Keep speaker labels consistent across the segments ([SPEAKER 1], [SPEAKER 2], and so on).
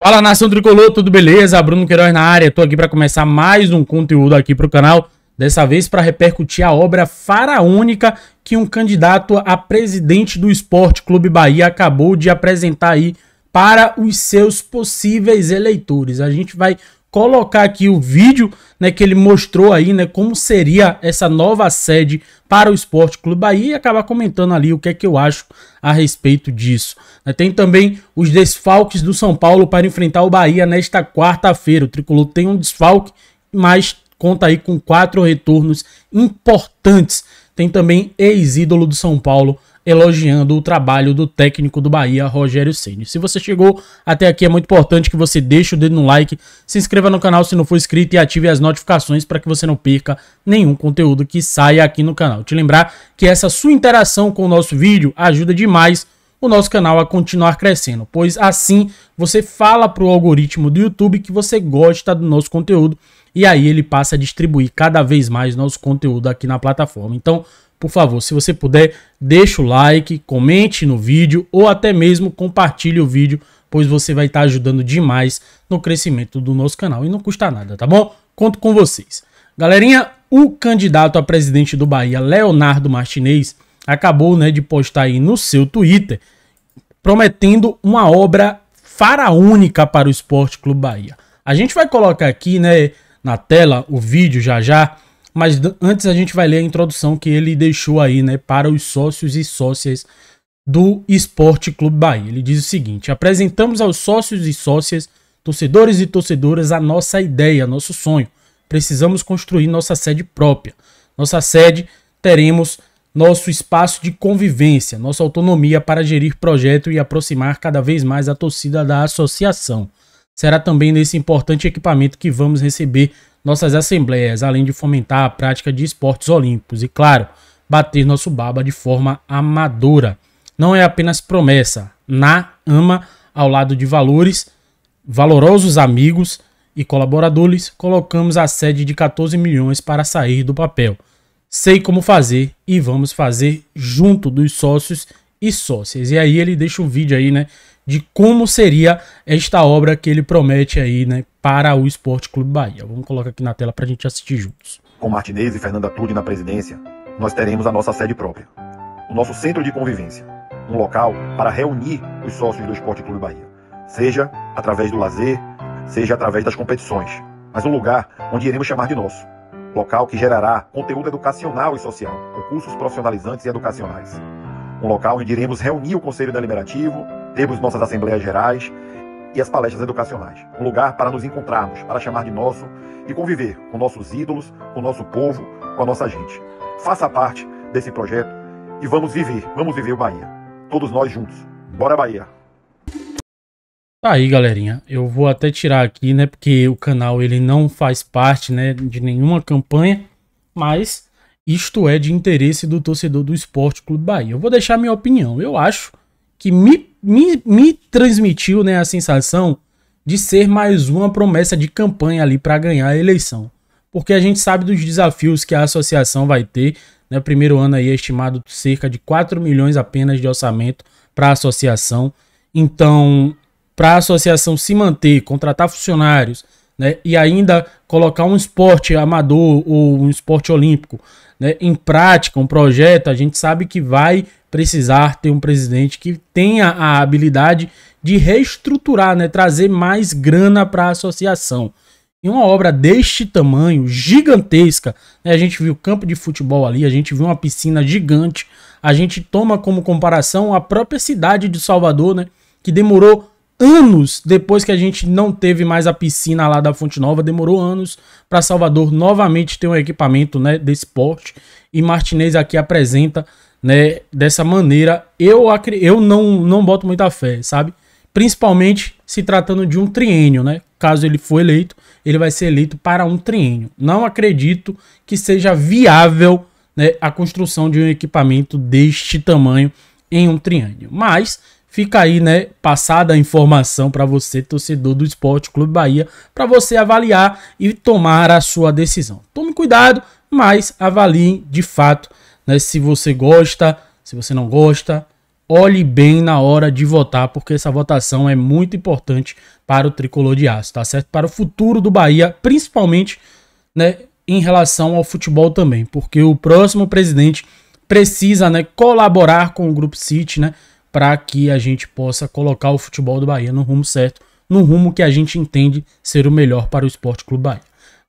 [SPEAKER 1] Fala nação tricolor, tudo beleza? Bruno Queiroz na área, tô aqui para começar mais um conteúdo aqui pro canal, dessa vez para repercutir a obra faraônica que um candidato a presidente do Esporte Clube Bahia acabou de apresentar aí para os seus possíveis eleitores. A gente vai colocar aqui o vídeo né, que ele mostrou aí, né, como seria essa nova sede para o Esporte Clube Bahia e acabar comentando ali o que é que eu acho a respeito disso. Né, tem também os desfalques do São Paulo para enfrentar o Bahia nesta quarta-feira. O Tricolor tem um desfalque, mas conta aí com quatro retornos importantes. Tem também ex-ídolo do São Paulo elogiando o trabalho do técnico do Bahia, Rogério Ceni. Se você chegou até aqui, é muito importante que você deixe o dedo no like, se inscreva no canal se não for inscrito e ative as notificações para que você não perca nenhum conteúdo que saia aqui no canal. Te lembrar que essa sua interação com o nosso vídeo ajuda demais o nosso canal a continuar crescendo, pois assim você fala para o algoritmo do YouTube que você gosta do nosso conteúdo e aí ele passa a distribuir cada vez mais nosso conteúdo aqui na plataforma. Então, por favor, se você puder, deixa o like, comente no vídeo ou até mesmo compartilhe o vídeo, pois você vai estar tá ajudando demais no crescimento do nosso canal e não custa nada, tá bom? Conto com vocês. Galerinha, o candidato a presidente do Bahia, Leonardo Martinez, acabou né, de postar aí no seu Twitter prometendo uma obra faraônica para o Esporte Clube Bahia. A gente vai colocar aqui né, na tela o vídeo já já mas antes a gente vai ler a introdução que ele deixou aí, né, para os sócios e sócias do Esporte Clube Bahia. Ele diz o seguinte: apresentamos aos sócios e sócias, torcedores e torcedoras, a nossa ideia, nosso sonho. Precisamos construir nossa sede própria. Nossa sede teremos nosso espaço de convivência, nossa autonomia para gerir projeto e aproximar cada vez mais a torcida da associação. Será também nesse importante equipamento que vamos receber nossas assembleias, além de fomentar a prática de esportes olímpicos e, claro, bater nosso baba de forma amadora. Não é apenas promessa, na ama ao lado de valores, valorosos amigos e colaboradores, colocamos a sede de 14 milhões para sair do papel. Sei como fazer e vamos fazer junto dos sócios e sócias. E aí ele deixa um vídeo aí, né, de como seria esta obra que ele promete aí, né, para o Esporte Clube Bahia. Vamos colocar aqui na tela para a gente assistir juntos. Com Martinez e Fernanda Tude na presidência, nós teremos a nossa sede própria, o nosso centro de convivência, um local para reunir os sócios do Esporte Clube Bahia, seja através do lazer, seja através das competições, mas um lugar onde iremos chamar de nosso. Local que gerará conteúdo educacional e social, concursos profissionalizantes e educacionais. Um local onde iremos reunir o Conselho Deliberativo, termos nossas assembleias gerais e as palestras educacionais. Um lugar para nos encontrarmos, para chamar de nosso e conviver com nossos ídolos, com nosso povo, com a nossa gente. Faça parte desse projeto e vamos viver, vamos viver o Bahia. Todos nós juntos. Bora Bahia! Tá aí, galerinha. Eu vou até tirar aqui, né? Porque o canal ele não faz parte, né, de nenhuma campanha, mas isto é de interesse do torcedor do Esporte Clube Bahia. Eu vou deixar minha opinião. Eu acho que me, me, me transmitiu né, a sensação de ser mais uma promessa de campanha ali para ganhar a eleição. Porque a gente sabe dos desafios que a associação vai ter. Né? Primeiro ano aí é estimado cerca de 4 milhões apenas de orçamento para a associação. Então, para a associação se manter, contratar funcionários, né, e ainda colocar um esporte amador ou um esporte olímpico né, em prática, um projeto, a gente sabe que vai precisar ter um presidente que tenha a habilidade de reestruturar, né, trazer mais grana para a associação. E uma obra deste tamanho, gigantesca, né, a gente viu campo de futebol ali, a gente viu uma piscina gigante, a gente toma como comparação a própria cidade de Salvador, né, que demorou anos depois que a gente não teve mais a piscina lá da Fonte Nova, demorou anos para Salvador novamente ter um equipamento né, desse porte. E Martinez aqui apresenta né, dessa maneira. Eu, eu não, não boto muita fé, sabe? Principalmente se tratando de um triênio, né? Caso ele for eleito, ele vai ser eleito para um triênio. Não acredito que seja viável né, a construção de um equipamento deste tamanho em um triênio. Mas Fica aí, né, passada a informação para você, torcedor do Esporte Clube Bahia, para você avaliar e tomar a sua decisão. Tome cuidado, mas avalie de fato, né, se você gosta, se você não gosta, olhe bem na hora de votar, porque essa votação é muito importante para o tricolor de aço, tá certo? Para o futuro do Bahia, principalmente, né, em relação ao futebol também, porque o próximo presidente precisa, né, colaborar com o grupo City, né? para que a gente possa colocar o futebol do Bahia no rumo certo, no rumo que a gente entende ser o melhor para o Esporte Clube Bahia.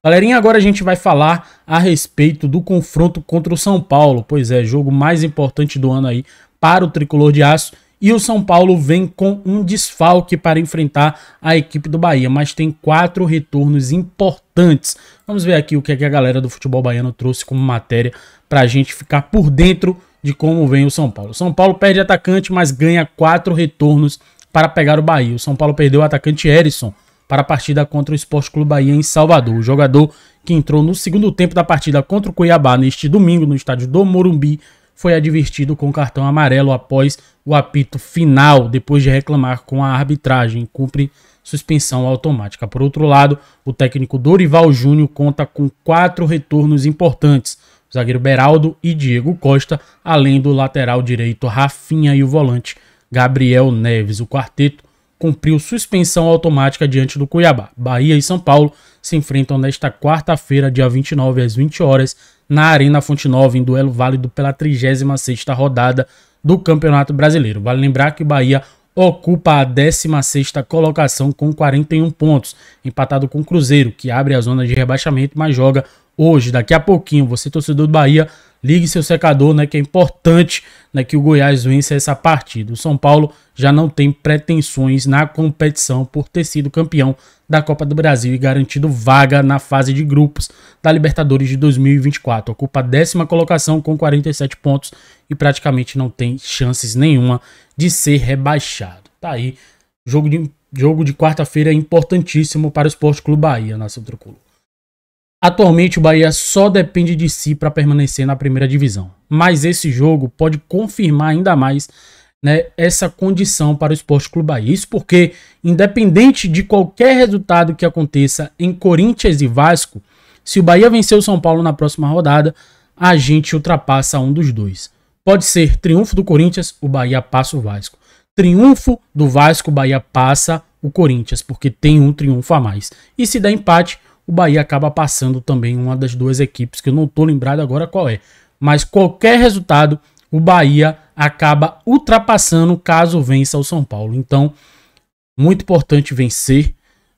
[SPEAKER 1] Galerinha, agora a gente vai falar a respeito do confronto contra o São Paulo. Pois é, jogo mais importante do ano aí para o tricolor de aço. E o São Paulo vem com um desfalque para enfrentar a equipe do Bahia, mas tem quatro retornos importantes. Vamos ver aqui o que, é que a galera do futebol baiano trouxe como matéria para a gente ficar por dentro de como vem o São Paulo. São Paulo perde atacante, mas ganha quatro retornos para pegar o Bahia. O São Paulo perdeu o atacante Erisson para a partida contra o Esporte Clube Bahia em Salvador. O jogador que entrou no segundo tempo da partida contra o Cuiabá neste domingo no estádio do Morumbi foi advertido com cartão amarelo após o apito final, depois de reclamar com a arbitragem. Cumpre suspensão automática. Por outro lado, o técnico Dorival Júnior conta com quatro retornos importantes zagueiro Beraldo e Diego Costa, além do lateral direito Rafinha e o volante Gabriel Neves. O quarteto cumpriu suspensão automática diante do Cuiabá. Bahia e São Paulo se enfrentam nesta quarta-feira, dia 29 às 20 horas, na Arena Fonte Nova, em duelo válido pela 36ª rodada do Campeonato Brasileiro. Vale lembrar que o Bahia ocupa a 16ª colocação com 41 pontos, empatado com o Cruzeiro, que abre a zona de rebaixamento, mas joga hoje, daqui a pouquinho, você torcedor do Bahia, ligue seu secador, né, que é importante, né, que o Goiás vença essa partida. O São Paulo já não tem pretensões na competição por ter sido campeão da Copa do Brasil e garantido vaga na fase de grupos da Libertadores de 2024. Ocupa a décima colocação com 47 pontos e praticamente não tem chances nenhuma de ser rebaixado. Tá aí, jogo de, jogo de quarta-feira é importantíssimo para o Esporte Clube Bahia, nação tricolor. Atualmente o Bahia só depende de si para permanecer na primeira divisão, mas esse jogo pode confirmar ainda mais né, essa condição para o Esporte Clube Bahia. Isso porque, independente de qualquer resultado que aconteça em Corinthians e Vasco, se o Bahia vencer o São Paulo na próxima rodada, a gente ultrapassa um dos dois. Pode ser triunfo do Corinthians, o Bahia passa o Vasco. Triunfo do Vasco, o Bahia passa o Corinthians, porque tem um triunfo a mais. E se der empate, o Bahia acaba passando também uma das duas equipes, que eu não estou lembrado agora qual é. Mas qualquer resultado, o Bahia acaba ultrapassando caso vença o São Paulo. Então, muito importante vencer,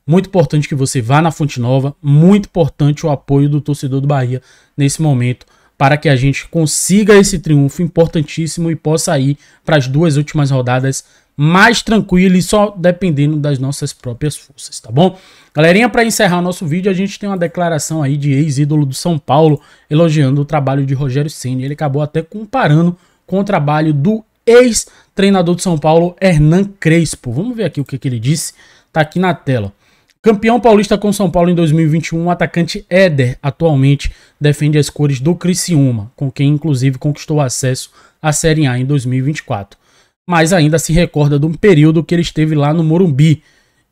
[SPEAKER 1] muito importante que você vá na Fonte Nova, muito importante o apoio do torcedor do Bahia nesse momento para que a gente consiga esse triunfo importantíssimo e possa ir para as duas últimas rodadas mais tranquilo e só dependendo das nossas próprias forças, tá bom? Galerinha, para encerrar o nosso vídeo, a gente tem uma declaração aí de ex-ídolo do São Paulo elogiando o trabalho de Rogério Ceni. Ele acabou até comparando com o trabalho do ex-treinador do São Paulo, Hernan Crespo. Vamos ver aqui o que, que ele disse. Tá aqui na tela. Campeão paulista com São Paulo em 2021, o atacante Éder atualmente defende as cores do Criciúma, com quem inclusive conquistou acesso à Série A em 2024 mas ainda se recorda de um período que ele esteve lá no Morumbi.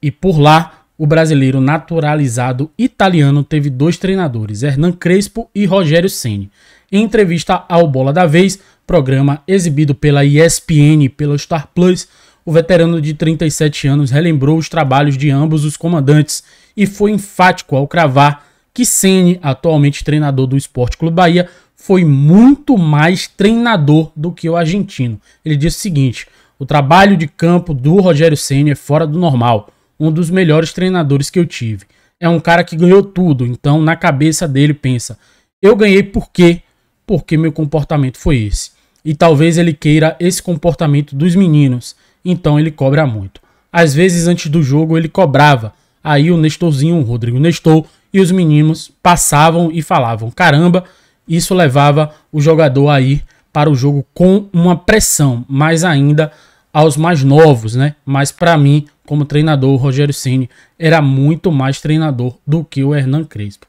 [SPEAKER 1] E por lá, o brasileiro naturalizado italiano teve dois treinadores, Hernan Crespo e Rogério Ceni. Em entrevista ao Bola da Vez, programa exibido pela ESPN e pelo Star Plus, o veterano de 37 anos relembrou os trabalhos de ambos os comandantes e foi enfático ao cravar que Ceni, atualmente treinador do Esporte Clube Bahia, foi muito mais treinador do que o argentino. Ele disse o seguinte: o trabalho de campo do Rogério Senna é fora do normal, um dos melhores treinadores que eu tive. É um cara que ganhou tudo, então na cabeça dele pensa: eu ganhei por quê? Porque meu comportamento foi esse. E talvez ele queira esse comportamento dos meninos, então ele cobra muito. Às vezes antes do jogo ele cobrava, aí o Nestorzinho, o Rodrigo Nestor e os meninos passavam e falavam: caramba isso levava o jogador aí para o jogo com uma pressão, mais ainda aos mais novos, né? Mas para mim, como treinador, o Rogério Ceni era muito mais treinador do que o Hernan Crespo.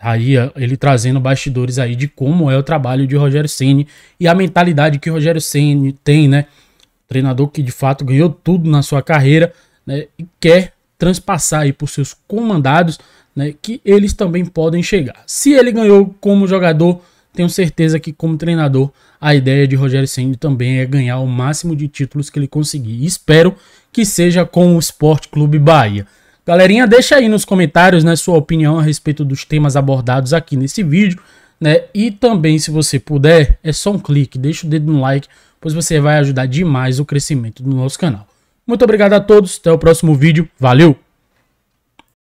[SPEAKER 1] Aí eh, ele trazendo bastidores aí de como é o trabalho de Rogério Ceni e a mentalidade que o Rogério Ceni tem, né? Treinador que de fato ganhou tudo na sua carreira, né? E quer transpassar aí por seus comandados né, que eles também podem chegar. Se ele ganhou como jogador, tenho certeza que como treinador, a ideia de Rogério Ceni também é ganhar o máximo de títulos que ele conseguir. Espero que seja com o Esporte Clube Bahia. Galerinha, deixa aí nos comentários né, sua opinião a respeito dos temas abordados aqui nesse vídeo. Né? E também, se você puder, é só um clique, deixa o dedo no like, pois você vai ajudar demais o crescimento do nosso canal. Muito obrigado a todos, até o próximo vídeo, valeu!